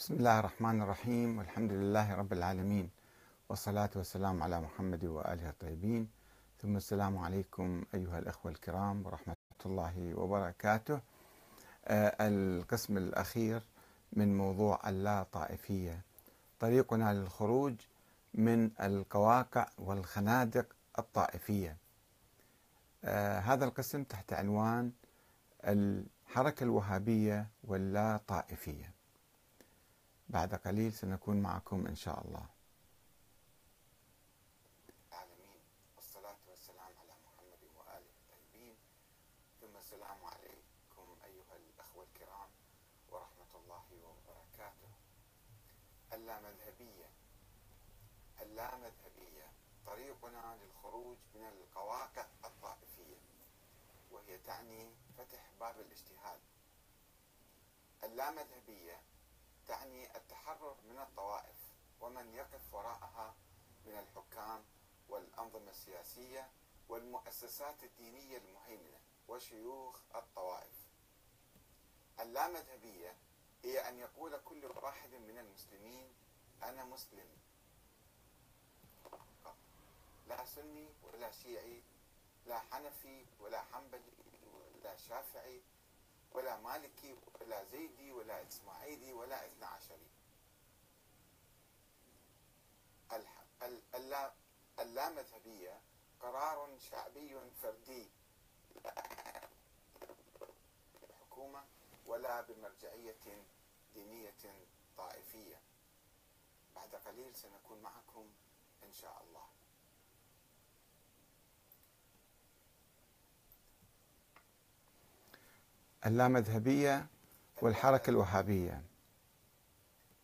بسم الله الرحمن الرحيم والحمد لله رب العالمين والصلاة والسلام على محمد وآله الطيبين ثم السلام عليكم أيها الأخوة الكرام ورحمة الله وبركاته آه، القسم الأخير من موضوع اللا طائفية طريقنا للخروج من القواقع والخنادق الطائفية آه، هذا القسم تحت عنوان الحركة الوهابية واللا طائفية بعد قليل سنكون معكم إن شاء الله والصلاة والسلام على محمد وآله الطيبين ثم السلام عليكم أيها الأخوة الكرام ورحمة الله وبركاته اللامذهبية اللامذهبية طريقنا للخروج من القواقع الطائفية وهي تعني فتح باب الاجتهاد اللامذهبية تعني التحرر من الطوائف ومن يقف وراءها من الحكام والأنظمة السياسية والمؤسسات الدينية المهيمنة وشيوخ الطوائف اللامذهبية هي أن يقول كل واحد من المسلمين أنا مسلم لا سني ولا شيعي لا حنفي ولا حنبلي ولا شافعي ولا مالكي ولا زيدي ولا إسماعيلي ولا اثنا عشري اللامذهبية قرار شعبي فردي الحكومة ولا بمرجعية دينية طائفية بعد قليل سنكون معكم إن شاء الله اللامذهبية والحركة الوهابية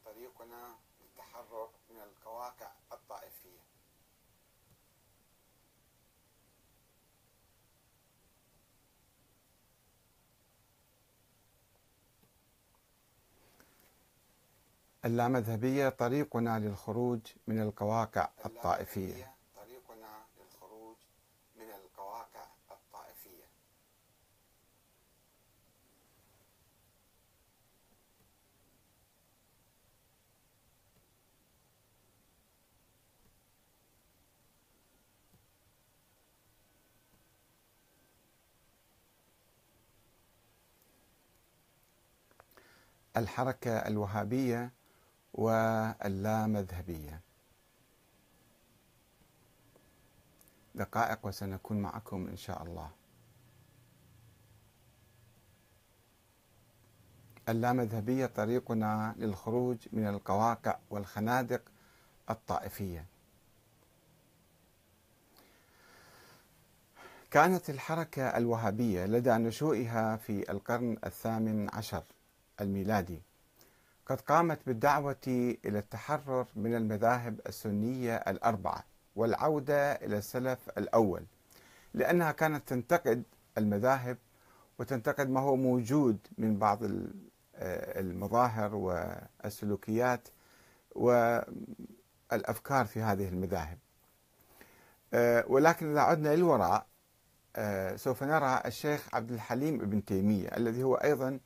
طريقنا للتحرر من القواقع الطائفية اللامذهبية طريقنا للخروج من القواقع الطائفية الحركة الوهابية واللامذهبية دقائق وسنكون معكم إن شاء الله اللامذهبية طريقنا للخروج من القواقع والخنادق الطائفية كانت الحركة الوهابية لدى نشوئها في القرن الثامن عشر الميلادي قد قامت بالدعوة إلى التحرر من المذاهب السنية الأربعة والعودة إلى السلف الأول لأنها كانت تنتقد المذاهب وتنتقد ما هو موجود من بعض آه، المظاهر والسلوكيات والأفكار في هذه المذاهب آه، ولكن إذا عدنا للوراء آه، سوف نرى الشيخ عبد الحليم ابن تيمية الذي هو أيضا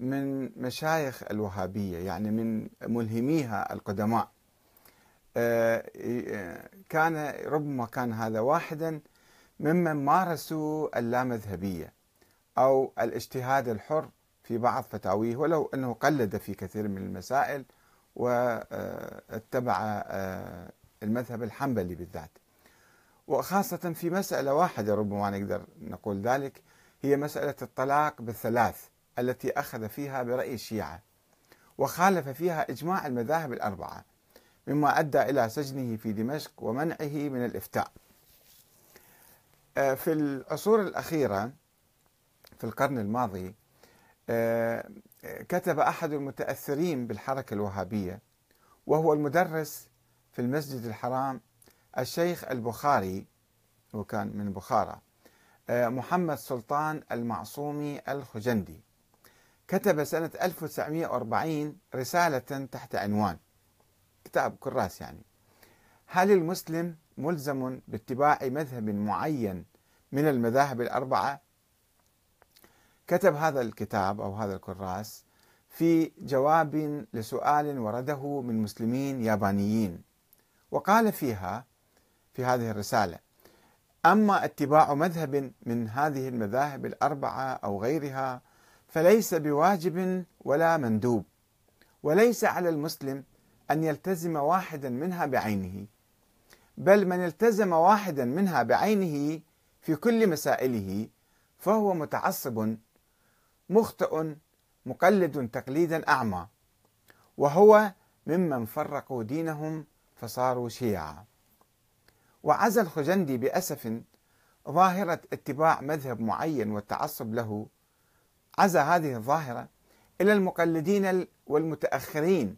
من مشايخ الوهابية يعني من ملهميها القدماء آه، آه، كان ربما كان هذا واحدا ممن مارسوا اللامذهبية أو الاجتهاد الحر في بعض فتاويه ولو أنه قلد في كثير من المسائل واتبع آه، المذهب الحنبلي بالذات وخاصة في مسألة واحدة ربما نقدر نقول ذلك هي مسألة الطلاق بالثلاث التي أخذ فيها برأي الشيعة وخالف فيها إجماع المذاهب الأربعة مما أدى إلى سجنه في دمشق ومنعه من الإفتاء آه، في العصور الأخيرة في القرن الماضي آه، كتب أحد المتأثرين بالحركة الوهابية وهو المدرس في المسجد الحرام الشيخ البخاري هو كان من بخارى آه، محمد سلطان المعصومي الخجندي كتب سنة 1940 رسالة تحت عنوان كتاب كراس يعني هل المسلم ملزم باتباع مذهب معين من المذاهب الأربعة كتب هذا الكتاب أو هذا الكراس في جواب لسؤال ورده من مسلمين يابانيين وقال فيها في هذه الرسالة أما اتباع مذهب من هذه المذاهب الأربعة أو غيرها فليس بواجب ولا مندوب وليس على المسلم ان يلتزم واحدا منها بعينه بل من التزم واحدا منها بعينه في كل مسائله فهو متعصب مخطئ مقلد تقليدا اعمى وهو ممن فرقوا دينهم فصاروا شيعا وعزل الخجندي باسف ظاهره اتباع مذهب معين والتعصب له عزا هذه الظاهرة إلى المقلدين والمتأخرين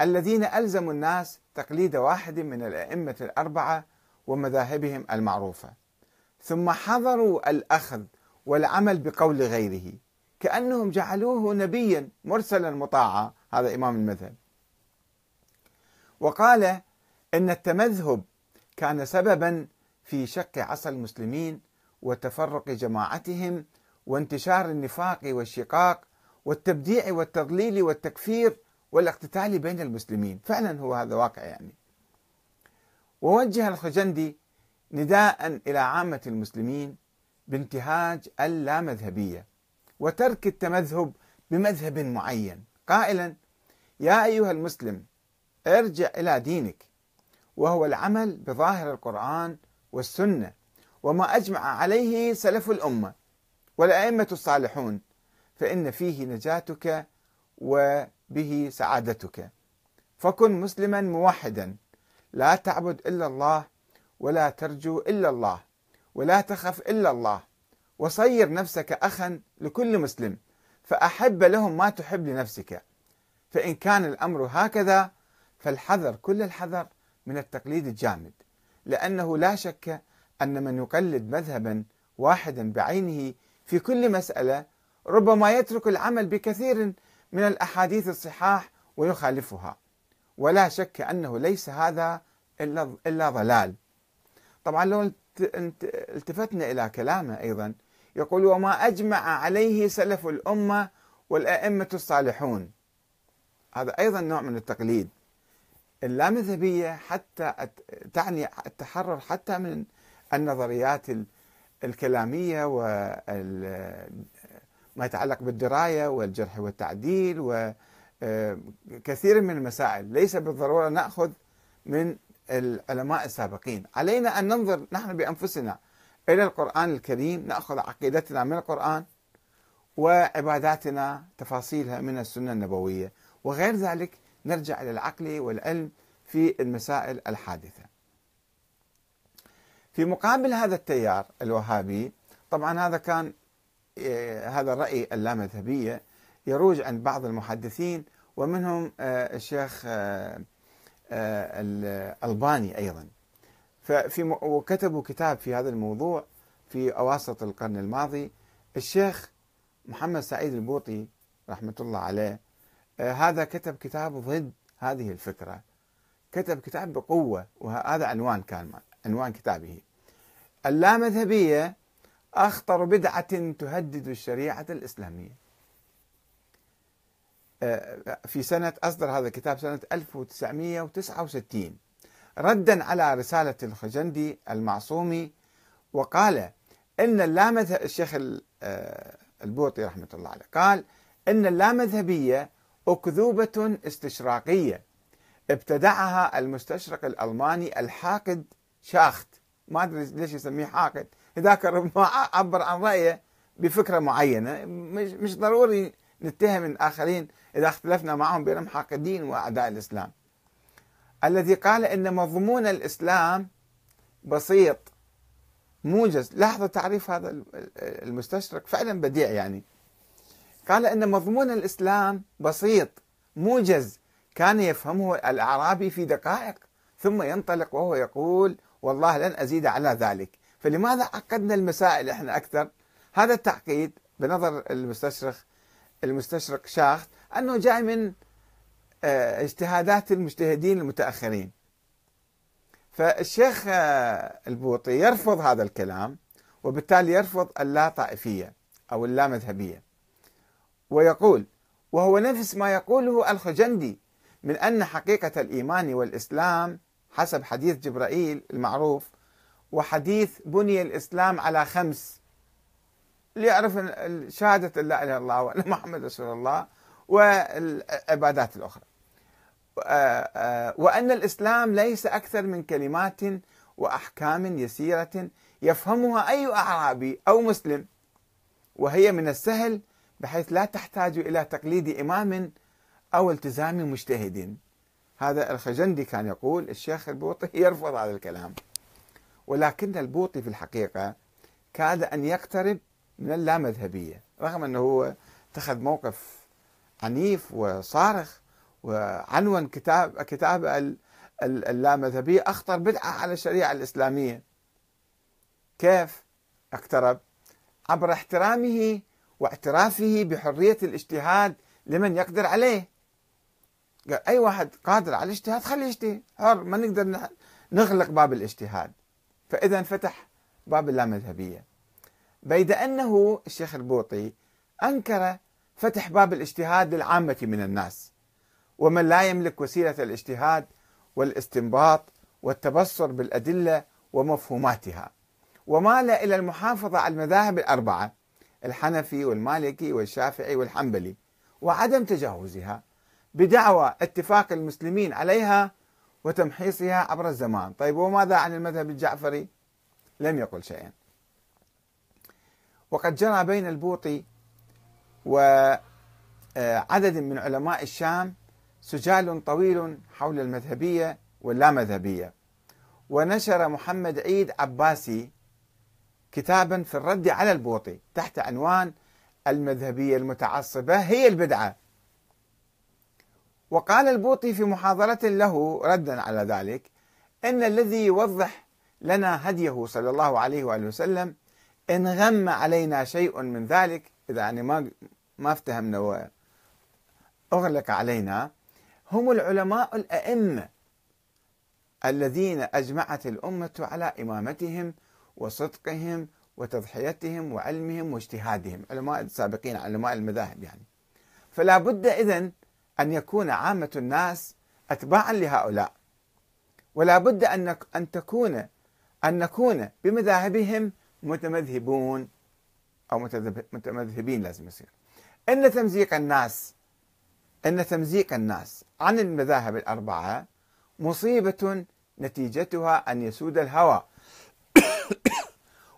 الذين ألزموا الناس تقليد واحد من الأئمة الأربعة ومذاهبهم المعروفة ثم حضروا الأخذ والعمل بقول غيره كأنهم جعلوه نبيا مرسلا مطاعا هذا إمام المذهب وقال إن التمذهب كان سببا في شق عصا المسلمين وتفرق جماعتهم وانتشار النفاق والشقاق والتبديع والتضليل والتكفير والاقتتال بين المسلمين فعلا هو هذا واقع يعني ووجه الخجندي نداء إلى عامة المسلمين بانتهاج اللامذهبية وترك التمذهب بمذهب معين قائلا يا أيها المسلم ارجع إلى دينك وهو العمل بظاهر القرآن والسنة وما أجمع عليه سلف الأمة والأئمة الصالحون فإن فيه نجاتك وبه سعادتك فكن مسلما موحدا لا تعبد إلا الله ولا ترجو إلا الله ولا تخف إلا الله وصير نفسك أخا لكل مسلم فأحب لهم ما تحب لنفسك فإن كان الأمر هكذا فالحذر كل الحذر من التقليد الجامد لأنه لا شك أن من يقلد مذهبا واحدا بعينه في كل مسألة ربما يترك العمل بكثير من الأحاديث الصحاح ويخالفها ولا شك أنه ليس هذا إلا, إلا ضلال طبعا لو التفتنا إلى كلامه أيضا يقول وما أجمع عليه سلف الأمة والأئمة الصالحون هذا أيضا نوع من التقليد اللامذهبية حتى تعني التحرر حتى من النظريات الكلامية وما يتعلق بالدراية والجرح والتعديل وكثير آه، من المسائل ليس بالضرورة نأخذ من العلماء السابقين علينا أن ننظر نحن بأنفسنا إلى القرآن الكريم نأخذ عقيدتنا من القرآن وعباداتنا تفاصيلها من السنة النبوية وغير ذلك نرجع إلى العقل والعلم في المسائل الحادثة في مقابل هذا التيار الوهابي طبعا هذا كان آه، هذا الرأي اللامذهبية يروج عند بعض المحدثين ومنهم آه، الشيخ آه، الألباني أيضا ففي وكتبوا كتاب في هذا الموضوع في أواسط القرن الماضي الشيخ محمد سعيد البوطي رحمة الله عليه هذا كتب كتاب ضد هذه الفكرة كتب كتاب بقوة وهذا عنوان كان عنوان كتابه اللامذهبية أخطر بدعة تهدد الشريعة الإسلامية آه، في سنة أصدر هذا الكتاب سنة 1969 ردا على رسالة الخجندي المعصومي وقال إن اللامذهب الشيخ آه، البوطي رحمة الله عليه قال إن اللامذهبية أكذوبة استشراقية ابتدعها المستشرق الألماني الحاقد شاخت ما ادري ليش يسميه حاقد ذاك ربما عبر عن رايه بفكره معينه مش مش ضروري نتهم الاخرين اذا اختلفنا معهم بانهم حاقدين واعداء الاسلام الذي قال ان مضمون الاسلام بسيط موجز لاحظوا تعريف هذا المستشرق فعلا بديع يعني قال ان مضمون الاسلام بسيط موجز كان يفهمه الاعرابي في دقائق ثم ينطلق وهو يقول والله لن أزيد على ذلك فلماذا عقدنا المسائل إحنا أكثر هذا التعقيد بنظر المستشرق المستشرق شاخت أنه جاي من آه، اجتهادات المجتهدين المتأخرين فالشيخ آه، البوطي يرفض هذا الكلام وبالتالي يرفض اللا طائفية أو اللا مذهبية ويقول وهو نفس ما يقوله الخجندي من أن حقيقة الإيمان والإسلام حسب حديث جبرائيل المعروف وحديث بني الإسلام على خمس اللي يعرف شهادة لا إله إلا الله وأن محمد رسول الله والعبادات الأخرى آه، آه، وأن الإسلام ليس أكثر من كلمات وأحكام يسيرة يفهمها أي أعرابي أو مسلم وهي من السهل بحيث لا تحتاج إلى تقليد إمام أو التزام مجتهد هذا الخجندي كان يقول الشيخ البوطي يرفض هذا الكلام ولكن البوطي في الحقيقة كاد أن يقترب من اللامذهبية رغم أنه هو اتخذ موقف عنيف وصارخ وعنون كتاب كتاب اللامذهبية أخطر بدعة على الشريعة الإسلامية كيف اقترب عبر احترامه واعترافه بحرية الاجتهاد لمن يقدر عليه قال اي واحد قادر على الاجتهاد خليه يجتهد حر ما نقدر نغلق باب الاجتهاد فاذا فتح باب اللامذهبيه بيد انه الشيخ البوطي انكر فتح باب الاجتهاد للعامه من الناس ومن لا يملك وسيله الاجتهاد والاستنباط والتبصر بالادله ومفهوماتها ومال الى المحافظه على المذاهب الاربعه الحنفي والمالكي والشافعي والحنبلي وعدم تجاوزها بدعوى اتفاق المسلمين عليها وتمحيصها عبر الزمان طيب وماذا عن المذهب الجعفري لم يقل شيئا وقد جرى بين البوطي وعدد آه، من علماء الشام سجال طويل حول المذهبية واللامذهبية ونشر محمد عيد عباسي كتابا في الرد على البوطي تحت عنوان المذهبية المتعصبة هي البدعة وقال البوطي في محاضرة له ردا على ذلك أن الذي يوضح لنا هديه صلى الله عليه وآله وسلم إن غم علينا شيء من ذلك إذا يعني ما ما افتهمنا وأغلق علينا هم العلماء الأئمة الذين أجمعت الأمة على إمامتهم وصدقهم وتضحيتهم وعلمهم واجتهادهم علماء السابقين علماء المذاهب يعني فلا بد إذن أن يكون عامة الناس أتباعا لهؤلاء ولا بد أن أن تكون أن نكون بمذاهبهم متمذهبون أو متمذهبين لازم يصير أن تمزيق الناس أن تمزيق الناس عن المذاهب الأربعة مصيبة نتيجتها أن يسود الهوى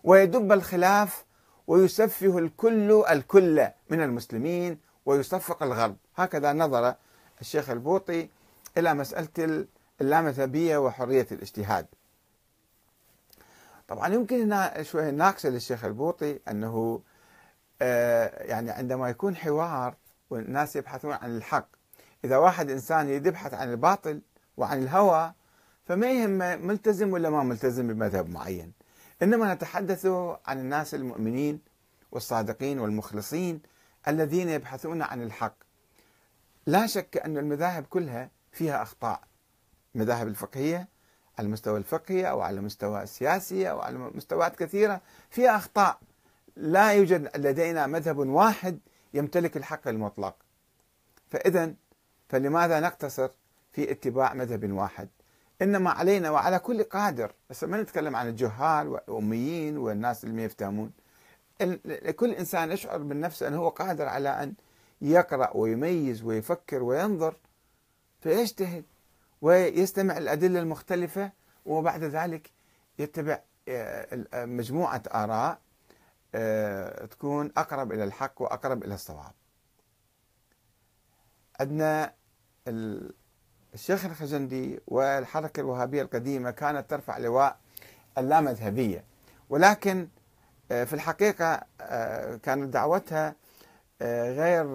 ويدب الخلاف ويسفه الكل الكل من المسلمين ويصفق الغرب هكذا نظر الشيخ البوطي إلى مسألة اللامذهبية وحرية الاجتهاد طبعا يمكن هنا شوية ناقصة للشيخ البوطي أنه آه، يعني عندما يكون حوار والناس يبحثون عن الحق إذا واحد إنسان يبحث عن الباطل وعن الهوى فما يهمه ملتزم ولا ما ملتزم بمذهب معين إنما نتحدث عن الناس المؤمنين والصادقين والمخلصين الذين يبحثون عن الحق لا شك أن المذاهب كلها فيها أخطاء المذاهب الفقهية على المستوى الفقهي أو على المستوى السياسي أو على مستويات كثيرة فيها أخطاء لا يوجد لدينا مذهب واحد يمتلك الحق المطلق فإذا فلماذا نقتصر في اتباع مذهب واحد إنما علينا وعلى كل قادر بس ما نتكلم عن الجهال والأميين والناس اللي ما يفتهمون كل انسان يشعر من نفسه انه هو قادر على ان يقرا ويميز ويفكر وينظر فيجتهد ويستمع الادله المختلفه وبعد ذلك يتبع آه، آه، مجموعه اراء آه، تكون اقرب الى الحق واقرب الى الصواب. عندنا الشيخ الخزندي والحركه الوهابيه القديمه كانت ترفع لواء اللامذهبيه ولكن آه، في الحقيقة آه، كانت دعوتها آه، غير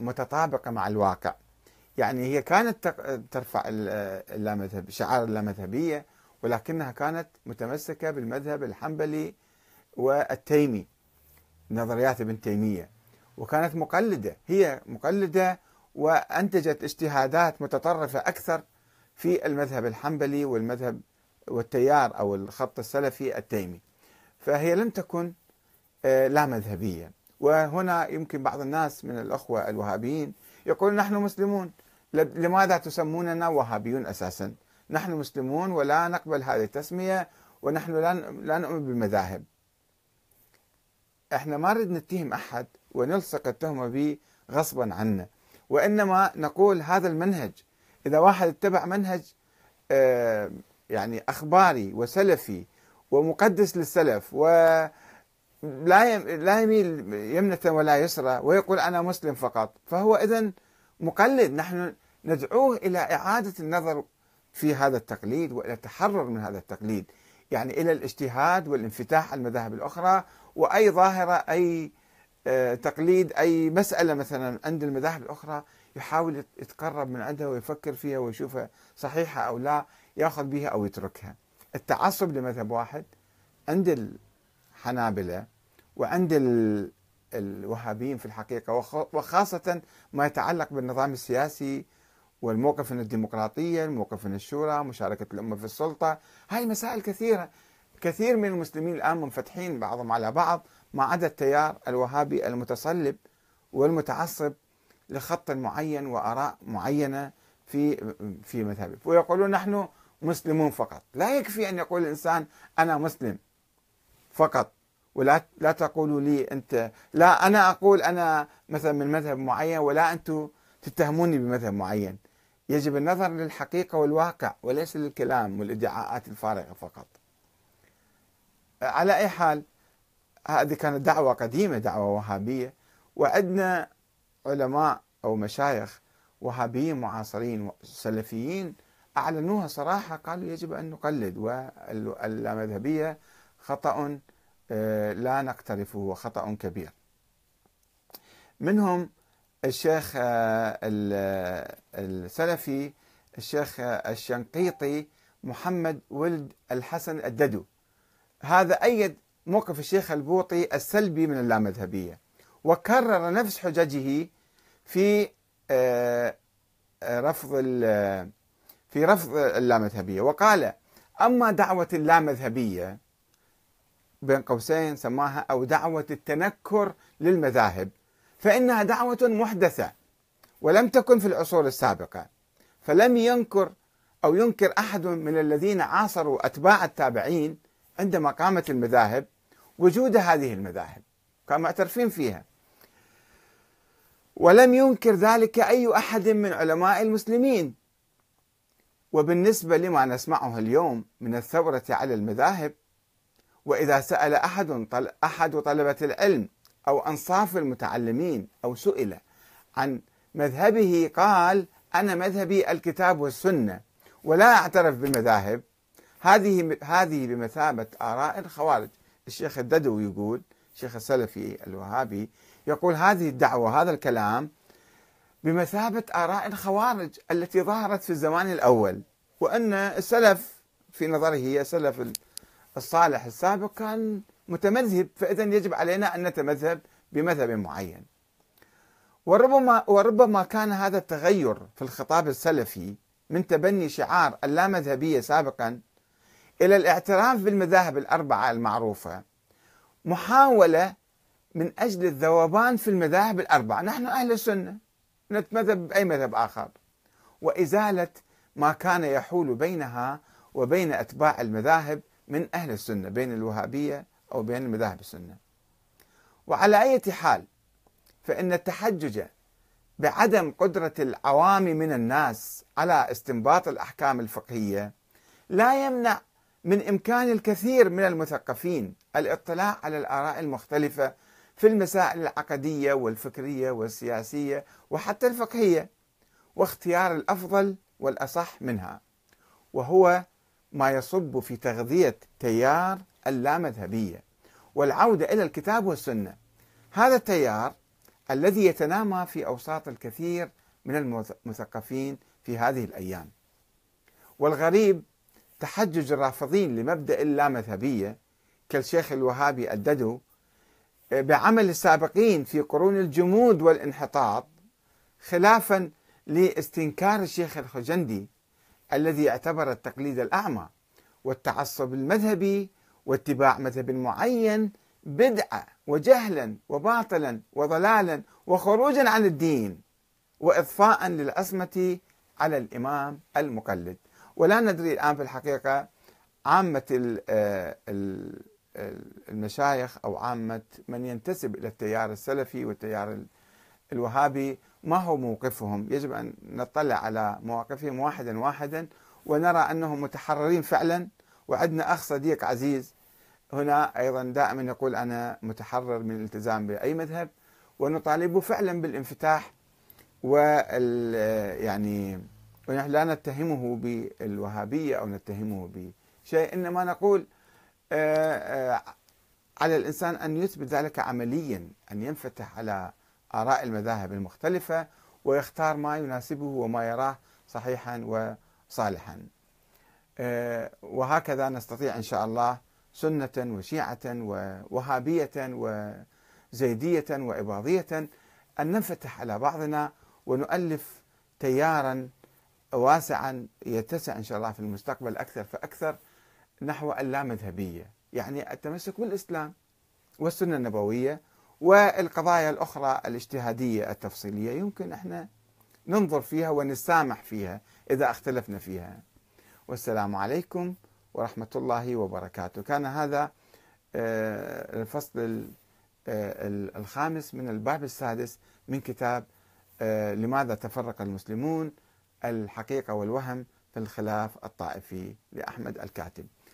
متطابقة مع الواقع يعني هي كانت ترفع اللامذهب شعار اللامذهبية ولكنها كانت متمسكة بالمذهب الحنبلي والتيمي نظريات ابن تيمية وكانت مقلدة هي مقلدة وأنتجت اجتهادات متطرفة أكثر في المذهب الحنبلي والمذهب والتيار أو الخط السلفي التيمي فهي لم تكن آه، لا مذهبية وهنا يمكن بعض الناس من الأخوة الوهابيين يقول نحن مسلمون لماذا تسموننا وهابيون أساسا نحن مسلمون ولا نقبل هذه التسمية ونحن لا نؤمن بالمذاهب احنا ما نريد نتهم أحد ونلصق التهمة به غصبا عنا وإنما نقول هذا المنهج إذا واحد اتبع منهج آه، يعني أخباري وسلفي ومقدس للسلف و لا لا يميل يمنة ولا يسرى ويقول أنا مسلم فقط فهو إذا مقلد نحن ندعوه إلى إعادة النظر في هذا التقليد وإلى التحرر من هذا التقليد يعني إلى الاجتهاد والانفتاح على المذاهب الأخرى وأي ظاهرة أي آه، تقليد أي مسألة مثلا عند المذاهب الأخرى يحاول يتقرب من عندها ويفكر فيها ويشوفها صحيحة أو لا يأخذ بها أو يتركها التعصب لمذهب واحد عند الحنابلة وعند الوهابيين في الحقيقة وخاصة ما يتعلق بالنظام السياسي والموقف من الديمقراطية الموقف من الشورى مشاركة الأمة في السلطة هاي مسائل كثيرة كثير من المسلمين الآن منفتحين بعضهم على بعض ما عدا التيار الوهابي المتصلب والمتعصب لخط معين وآراء معينة في في مذهبه ويقولون نحن مسلمون فقط لا يكفي أن يقول الإنسان أنا مسلم فقط ولا لا تقولوا لي أنت لا أنا أقول أنا مثلا من مذهب معين ولا أنتم تتهموني بمذهب معين يجب النظر للحقيقة والواقع وليس للكلام والادعاءات الفارغة فقط على أي حال هذه كانت دعوة قديمة دعوة وهابية وعندنا علماء أو مشايخ وهابيين معاصرين سلفيين أعلنوها صراحة قالوا يجب أن نقلد واللامذهبية خطأ آه، لا نقترفه وخطأ كبير منهم الشيخ آه، آه، السلفي الشيخ الشنقيطي محمد ولد الحسن الددو هذا أيد موقف الشيخ البوطي السلبي من اللامذهبية وكرر نفس حججه في رفض في رفض اللامذهبية وقال أما دعوة اللامذهبية بين قوسين سماها أو دعوة التنكر للمذاهب فإنها دعوة محدثة ولم تكن في العصور السابقة فلم ينكر أو ينكر أحد من الذين عاصروا أتباع التابعين عندما قامت المذاهب وجود هذه المذاهب كانوا معترفين فيها ولم ينكر ذلك أي أحد من علماء المسلمين وبالنسبة لما نسمعه اليوم من الثورة على المذاهب وإذا سأل أحد طل أحد طلبة العلم أو أنصاف المتعلمين أو سئل عن مذهبه قال أنا مذهبي الكتاب والسنة ولا أعترف بالمذاهب هذه هذه بمثابة آراء الخوارج الشيخ الددوي يقول الشيخ السلفي الوهابي يقول هذه الدعوة هذا الكلام بمثابة آراء الخوارج التي ظهرت في الزمان الأول وأن السلف في نظره هي سلف الصالح السابق كان متمذهب فإذا يجب علينا أن نتمذهب بمذهب معين وربما وربما كان هذا التغير في الخطاب السلفي من تبني شعار اللامذهبية سابقا إلى الاعتراف بالمذاهب الأربعة المعروفة محاولة من أجل الذوبان في المذاهب الأربعة نحن أهل السنة مذهب بأي مذهب آخر وإزالة ما كان يحول بينها وبين أتباع المذاهب من أهل السنة بين الوهابية أو بين المذاهب السنة وعلى أي حال فإن التحجج بعدم قدرة العوام من الناس على استنباط الأحكام الفقهية لا يمنع من إمكان الكثير من المثقفين الاطلاع على الآراء المختلفة في المسائل العقدية والفكرية والسياسية وحتى الفقهية واختيار الأفضل والأصح منها وهو ما يصب في تغذية تيار اللامذهبية والعودة إلى الكتاب والسنة هذا التيار الذي يتنامى في أوساط الكثير من المثقفين في هذه الأيام والغريب تحجج الرافضين لمبدأ اللامذهبية كالشيخ الوهابي الددو بعمل السابقين في قرون الجمود والانحطاط خلافا لاستنكار الشيخ الخجندي الذي اعتبر التقليد الأعمى والتعصب المذهبي واتباع مذهب معين بدعة وجهلا وباطلا وضلالا وخروجا عن الدين وإضفاء للعصمة على الإمام المقلد ولا ندري الآن في الحقيقة عامة ال آه، المشايخ او عامه من ينتسب الى التيار السلفي والتيار الوهابي ما هو موقفهم؟ يجب ان نطلع على مواقفهم واحدا واحدا ونرى انهم متحررين فعلا وعندنا اخ صديق عزيز هنا ايضا دائما يقول انا متحرر من الالتزام باي مذهب ونطالبه فعلا بالانفتاح وال يعني ونحن لا نتهمه بالوهابيه او نتهمه بشيء انما نقول آه، آه، على الانسان ان يثبت ذلك عمليا ان ينفتح على اراء المذاهب المختلفه ويختار ما يناسبه وما يراه صحيحا وصالحا آه، وهكذا نستطيع ان شاء الله سنه وشيعه ووهابيه وزيديه واباضيه ان ننفتح على بعضنا ونؤلف تيارا واسعا يتسع ان شاء الله في المستقبل اكثر فاكثر نحو اللامذهبية يعني التمسك بالإسلام والسنة النبوية والقضايا الأخرى الاجتهادية التفصيلية يمكن احنا ننظر فيها ونسامح فيها إذا اختلفنا فيها والسلام عليكم ورحمة الله وبركاته كان هذا آه، الفصل آه، الخامس من الباب السادس من كتاب آه، لماذا تفرق المسلمون الحقيقة والوهم في الخلاف الطائفي لأحمد الكاتب